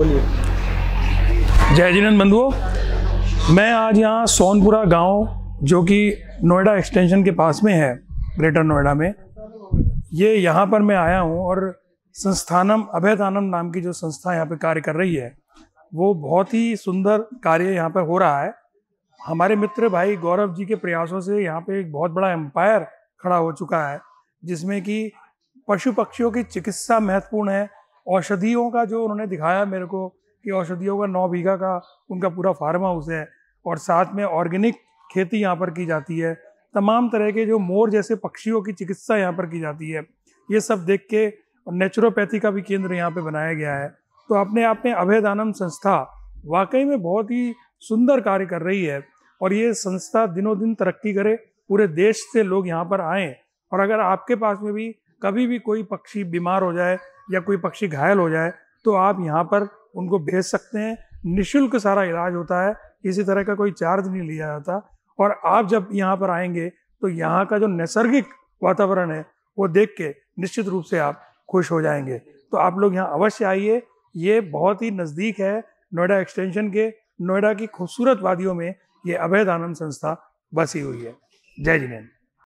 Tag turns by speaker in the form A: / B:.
A: जय जिनन बंधुओं मैं आज यहाँ सोनपुरा गांव जो कि नोएडा एक्सटेंशन के पास में है ग्रेटर नोएडा में ये यहाँ पर मैं आया हूँ और संस्थानम अभेदानम नाम की जो संस्था यहाँ पे कार्य कर रही है वो बहुत ही सुंदर कार्य यहाँ पर हो रहा है हमारे मित्र भाई गौरव जी के प्रयासों से यहाँ पे एक बहुत बड़ा एम्पायर खड़ा हो चुका है जिसमें कि पशु पक्षियों की चिकित्सा महत्वपूर्ण है औषधियों का जो उन्होंने दिखाया मेरे को कि औषधियों का नौ बीघा का उनका पूरा फार्म हाउस है और साथ में ऑर्गेनिक खेती यहाँ पर की जाती है तमाम तरह के जो मोर जैसे पक्षियों की चिकित्सा यहाँ पर की जाती है ये सब देख के और नेचुरोपैथी का भी केंद्र यहाँ पे बनाया गया है तो अपने आप में अभयदानम संस्था वाकई में बहुत ही सुंदर कार्य कर रही है और ये संस्था दिनों दिन तरक्की करे पूरे देश से लोग यहाँ पर आएँ और अगर आपके पास में भी कभी भी कोई पक्षी बीमार हो जाए या कोई पक्षी घायल हो जाए तो आप यहाँ पर उनको भेज सकते हैं निशुल्क सारा इलाज होता है किसी तरह का कोई चार्ज नहीं लिया जाता और आप जब यहाँ पर आएंगे तो यहाँ का जो नैसर्गिक वातावरण है वो देख के निश्चित रूप से आप खुश हो जाएंगे तो आप लोग यहाँ अवश्य आइए ये बहुत ही नज़दीक है नोएडा एक्सटेंशन के नोएडा की खूबसूरत वादियों में ये अभैध आनंद संस्था बसी हुई है जय जिनेन्द्र